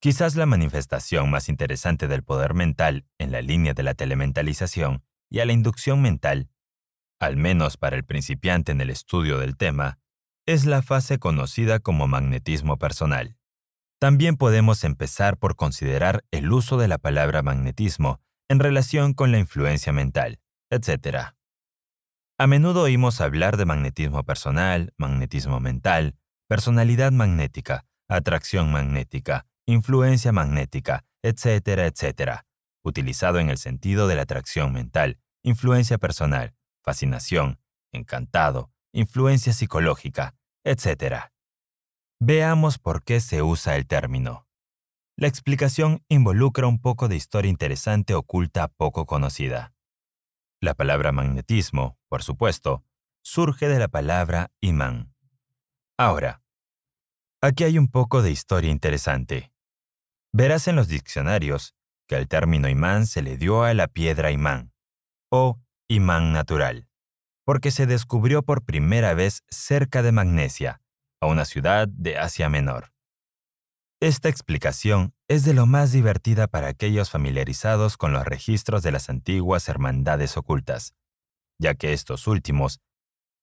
Quizás la manifestación más interesante del poder mental en la línea de la telementalización y a la inducción mental, al menos para el principiante en el estudio del tema, es la fase conocida como magnetismo personal. También podemos empezar por considerar el uso de la palabra magnetismo en relación con la influencia mental, etc. A menudo oímos hablar de magnetismo personal, magnetismo mental, personalidad magnética, atracción magnética, influencia magnética, etcétera, etcétera, utilizado en el sentido de la atracción mental, influencia personal, fascinación, encantado, influencia psicológica, etcétera. Veamos por qué se usa el término. La explicación involucra un poco de historia interesante oculta poco conocida. La palabra magnetismo, por supuesto, surge de la palabra imán. Ahora, aquí hay un poco de historia interesante. Verás en los diccionarios que el término imán se le dio a la piedra imán, o imán natural, porque se descubrió por primera vez cerca de Magnesia, a una ciudad de Asia Menor. Esta explicación es de lo más divertida para aquellos familiarizados con los registros de las antiguas hermandades ocultas, ya que estos últimos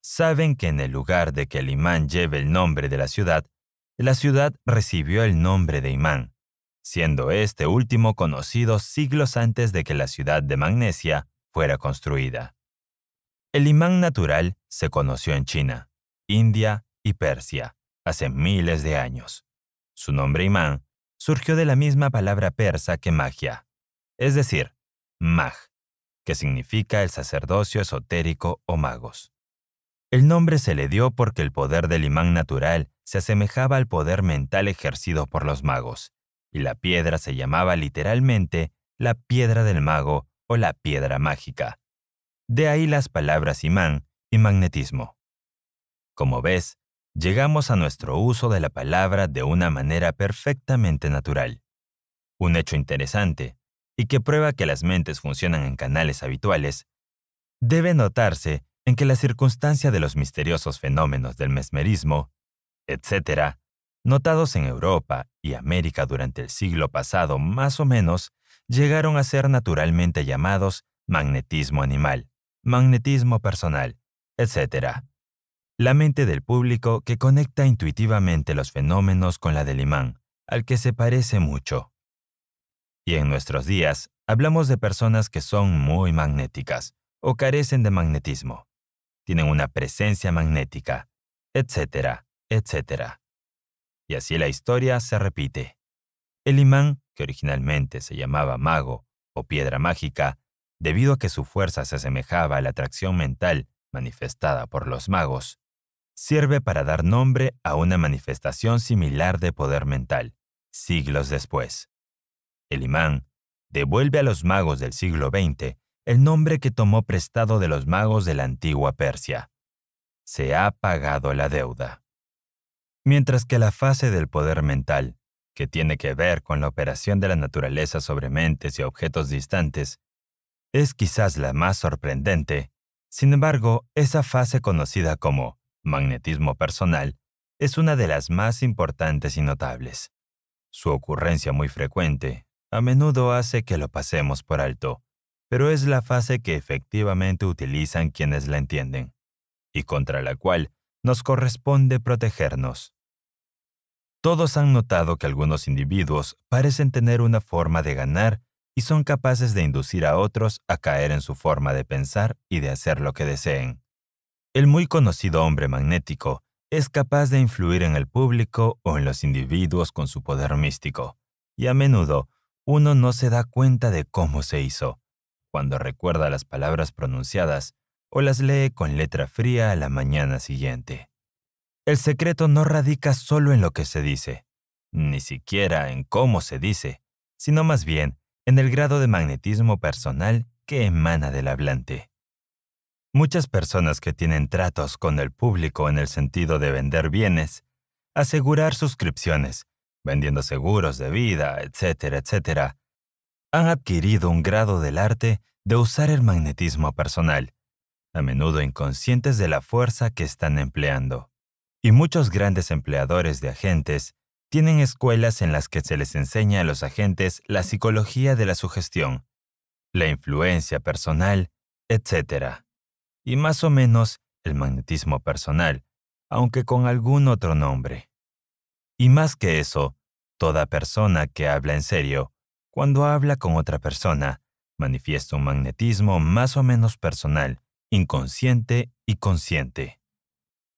saben que en el lugar de que el imán lleve el nombre de la ciudad, la ciudad recibió el nombre de imán, siendo este último conocido siglos antes de que la ciudad de Magnesia fuera construida. El imán natural se conoció en China, India y Persia hace miles de años. Su nombre imán surgió de la misma palabra persa que magia, es decir, mag, que significa el sacerdocio esotérico o magos. El nombre se le dio porque el poder del imán natural se asemejaba al poder mental ejercido por los magos, y la piedra se llamaba literalmente la piedra del mago o la piedra mágica. De ahí las palabras imán y magnetismo. Como ves, llegamos a nuestro uso de la palabra de una manera perfectamente natural. Un hecho interesante, y que prueba que las mentes funcionan en canales habituales, debe notarse en que la circunstancia de los misteriosos fenómenos del mesmerismo, etc., notados en Europa y América durante el siglo pasado más o menos, llegaron a ser naturalmente llamados magnetismo animal, magnetismo personal, etc la mente del público que conecta intuitivamente los fenómenos con la del imán, al que se parece mucho. Y en nuestros días hablamos de personas que son muy magnéticas o carecen de magnetismo, tienen una presencia magnética, etcétera, etcétera. Y así la historia se repite. El imán, que originalmente se llamaba mago o piedra mágica, debido a que su fuerza se asemejaba a la atracción mental manifestada por los magos, sirve para dar nombre a una manifestación similar de poder mental, siglos después. El imán devuelve a los magos del siglo XX el nombre que tomó prestado de los magos de la antigua Persia. Se ha pagado la deuda. Mientras que la fase del poder mental, que tiene que ver con la operación de la naturaleza sobre mentes y objetos distantes, es quizás la más sorprendente, sin embargo, esa fase conocida como magnetismo personal, es una de las más importantes y notables. Su ocurrencia muy frecuente a menudo hace que lo pasemos por alto, pero es la fase que efectivamente utilizan quienes la entienden, y contra la cual nos corresponde protegernos. Todos han notado que algunos individuos parecen tener una forma de ganar y son capaces de inducir a otros a caer en su forma de pensar y de hacer lo que deseen. El muy conocido hombre magnético es capaz de influir en el público o en los individuos con su poder místico, y a menudo uno no se da cuenta de cómo se hizo, cuando recuerda las palabras pronunciadas o las lee con letra fría a la mañana siguiente. El secreto no radica solo en lo que se dice, ni siquiera en cómo se dice, sino más bien en el grado de magnetismo personal que emana del hablante. Muchas personas que tienen tratos con el público en el sentido de vender bienes, asegurar suscripciones, vendiendo seguros de vida, etcétera, etcétera, han adquirido un grado del arte de usar el magnetismo personal, a menudo inconscientes de la fuerza que están empleando. Y muchos grandes empleadores de agentes tienen escuelas en las que se les enseña a los agentes la psicología de la sugestión, la influencia personal, etcétera y más o menos el magnetismo personal, aunque con algún otro nombre. Y más que eso, toda persona que habla en serio, cuando habla con otra persona, manifiesta un magnetismo más o menos personal, inconsciente y consciente.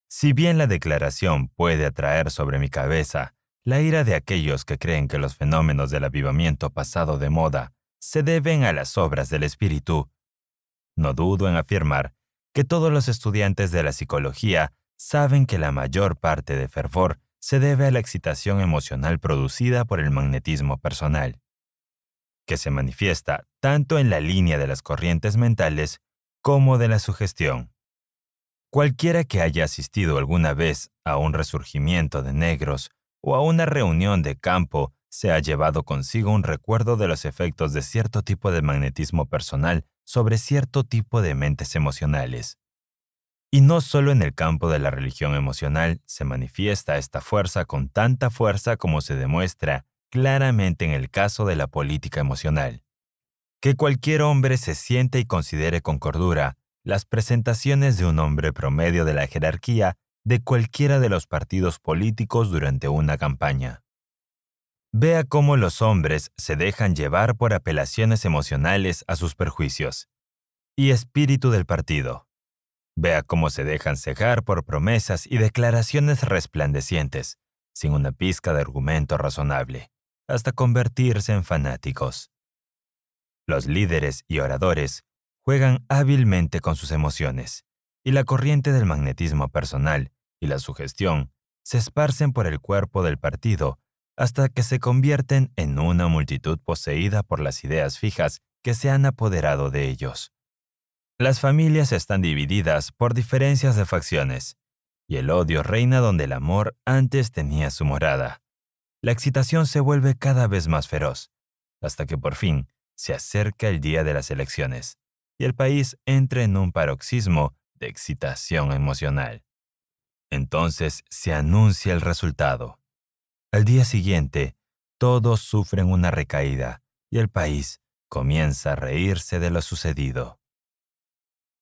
Si bien la declaración puede atraer sobre mi cabeza la ira de aquellos que creen que los fenómenos del avivamiento pasado de moda se deben a las obras del espíritu, no dudo en afirmar que todos los estudiantes de la psicología saben que la mayor parte de fervor se debe a la excitación emocional producida por el magnetismo personal, que se manifiesta tanto en la línea de las corrientes mentales como de la sugestión. Cualquiera que haya asistido alguna vez a un resurgimiento de negros o a una reunión de campo se ha llevado consigo un recuerdo de los efectos de cierto tipo de magnetismo personal sobre cierto tipo de mentes emocionales. Y no solo en el campo de la religión emocional se manifiesta esta fuerza con tanta fuerza como se demuestra claramente en el caso de la política emocional. Que cualquier hombre se siente y considere con cordura las presentaciones de un hombre promedio de la jerarquía de cualquiera de los partidos políticos durante una campaña. Vea cómo los hombres se dejan llevar por apelaciones emocionales a sus perjuicios y espíritu del partido. Vea cómo se dejan cejar por promesas y declaraciones resplandecientes, sin una pizca de argumento razonable, hasta convertirse en fanáticos. Los líderes y oradores juegan hábilmente con sus emociones, y la corriente del magnetismo personal y la sugestión se esparcen por el cuerpo del partido hasta que se convierten en una multitud poseída por las ideas fijas que se han apoderado de ellos. Las familias están divididas por diferencias de facciones, y el odio reina donde el amor antes tenía su morada. La excitación se vuelve cada vez más feroz, hasta que por fin se acerca el día de las elecciones, y el país entra en un paroxismo de excitación emocional. Entonces se anuncia el resultado al día siguiente, todos sufren una recaída y el país comienza a reírse de lo sucedido.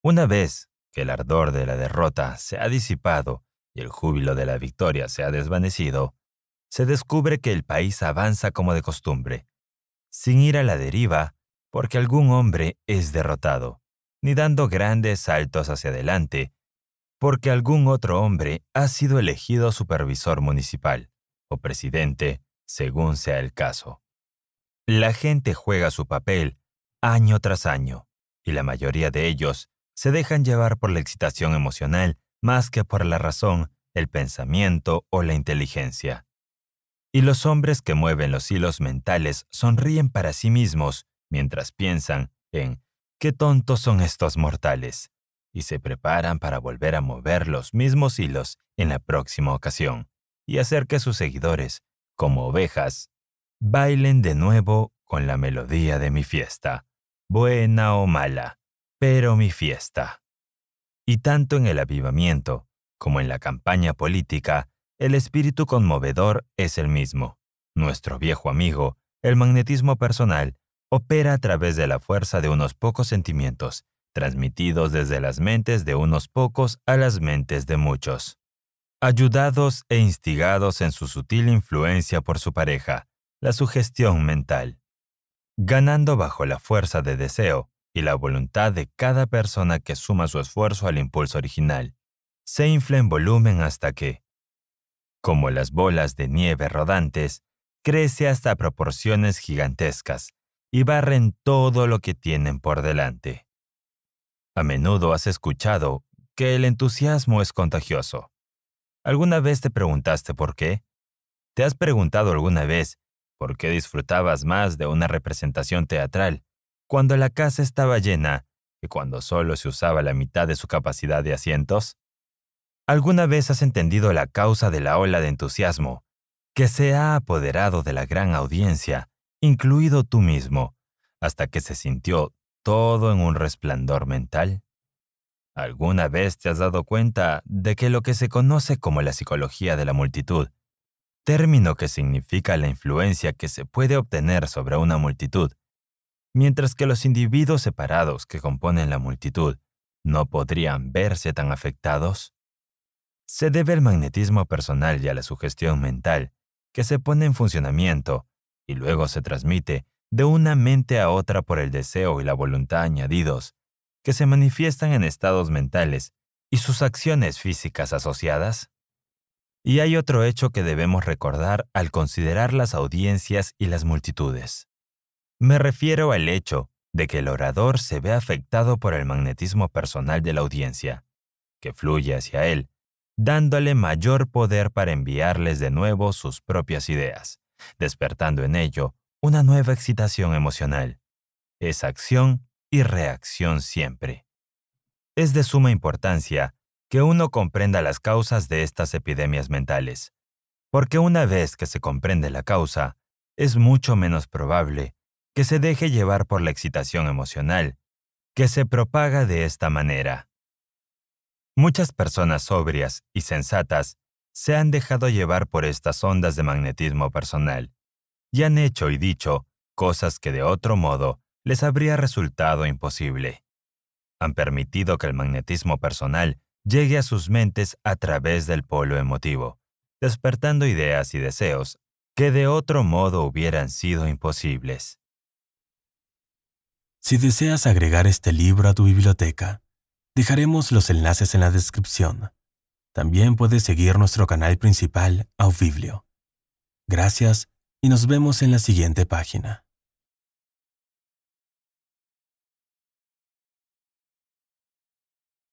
Una vez que el ardor de la derrota se ha disipado y el júbilo de la victoria se ha desvanecido, se descubre que el país avanza como de costumbre, sin ir a la deriva porque algún hombre es derrotado, ni dando grandes saltos hacia adelante porque algún otro hombre ha sido elegido supervisor municipal o presidente, según sea el caso. La gente juega su papel año tras año, y la mayoría de ellos se dejan llevar por la excitación emocional más que por la razón, el pensamiento o la inteligencia. Y los hombres que mueven los hilos mentales sonríen para sí mismos mientras piensan en qué tontos son estos mortales, y se preparan para volver a mover los mismos hilos en la próxima ocasión y hacer que sus seguidores, como ovejas, bailen de nuevo con la melodía de mi fiesta, buena o mala, pero mi fiesta. Y tanto en el avivamiento como en la campaña política, el espíritu conmovedor es el mismo. Nuestro viejo amigo, el magnetismo personal, opera a través de la fuerza de unos pocos sentimientos, transmitidos desde las mentes de unos pocos a las mentes de muchos ayudados e instigados en su sutil influencia por su pareja, la sugestión mental, ganando bajo la fuerza de deseo y la voluntad de cada persona que suma su esfuerzo al impulso original, se infla en volumen hasta que, como las bolas de nieve rodantes, crece hasta proporciones gigantescas y barren todo lo que tienen por delante. A menudo has escuchado que el entusiasmo es contagioso. ¿Alguna vez te preguntaste por qué? ¿Te has preguntado alguna vez por qué disfrutabas más de una representación teatral cuando la casa estaba llena y cuando solo se usaba la mitad de su capacidad de asientos? ¿Alguna vez has entendido la causa de la ola de entusiasmo que se ha apoderado de la gran audiencia, incluido tú mismo, hasta que se sintió todo en un resplandor mental? ¿Alguna vez te has dado cuenta de que lo que se conoce como la psicología de la multitud, término que significa la influencia que se puede obtener sobre una multitud, mientras que los individuos separados que componen la multitud no podrían verse tan afectados? Se debe al magnetismo personal y a la sugestión mental que se pone en funcionamiento y luego se transmite de una mente a otra por el deseo y la voluntad añadidos que se manifiestan en estados mentales y sus acciones físicas asociadas? Y hay otro hecho que debemos recordar al considerar las audiencias y las multitudes. Me refiero al hecho de que el orador se ve afectado por el magnetismo personal de la audiencia, que fluye hacia él, dándole mayor poder para enviarles de nuevo sus propias ideas, despertando en ello una nueva excitación emocional. Esa acción y reacción siempre. Es de suma importancia que uno comprenda las causas de estas epidemias mentales, porque una vez que se comprende la causa, es mucho menos probable que se deje llevar por la excitación emocional, que se propaga de esta manera. Muchas personas sobrias y sensatas se han dejado llevar por estas ondas de magnetismo personal y han hecho y dicho cosas que de otro modo les habría resultado imposible. Han permitido que el magnetismo personal llegue a sus mentes a través del polo emotivo, despertando ideas y deseos que de otro modo hubieran sido imposibles. Si deseas agregar este libro a tu biblioteca, dejaremos los enlaces en la descripción. También puedes seguir nuestro canal principal, Aubiblio. Gracias y nos vemos en la siguiente página.